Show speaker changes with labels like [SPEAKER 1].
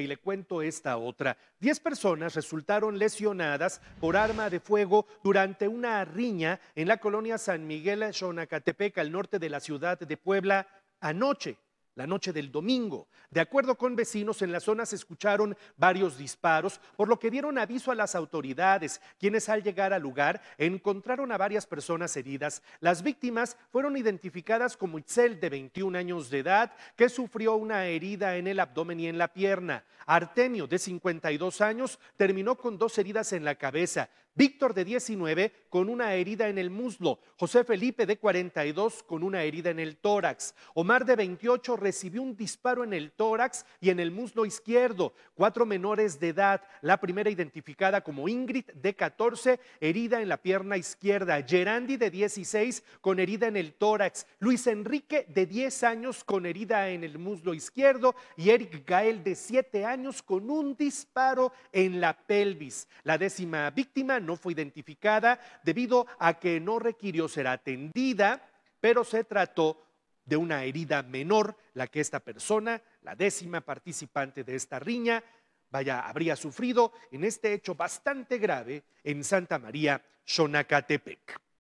[SPEAKER 1] y le cuento esta otra. Diez personas resultaron lesionadas por arma de fuego durante una riña en la colonia San Miguel, Xonacatepec, al norte de la ciudad de Puebla, anoche la noche del domingo. De acuerdo con vecinos, en la zona se escucharon varios disparos, por lo que dieron aviso a las autoridades, quienes al llegar al lugar encontraron a varias personas heridas. Las víctimas fueron identificadas como Itzel, de 21 años de edad, que sufrió una herida en el abdomen y en la pierna. Artemio, de 52 años, terminó con dos heridas en la cabeza. Víctor, de 19, con una herida en el muslo. José Felipe, de 42, con una herida en el tórax. Omar, de 28, recibió un disparo en el tórax y en el muslo izquierdo. Cuatro menores de edad, la primera identificada como Ingrid de 14, herida en la pierna izquierda, Gerandi de 16 con herida en el tórax, Luis Enrique de 10 años con herida en el muslo izquierdo y Eric Gael de 7 años con un disparo en la pelvis. La décima víctima no fue identificada debido a que no requirió ser atendida pero se trató de una herida menor, la que esta persona, la décima participante de esta riña, vaya, habría sufrido en este hecho bastante grave en Santa María, Xonacatepec.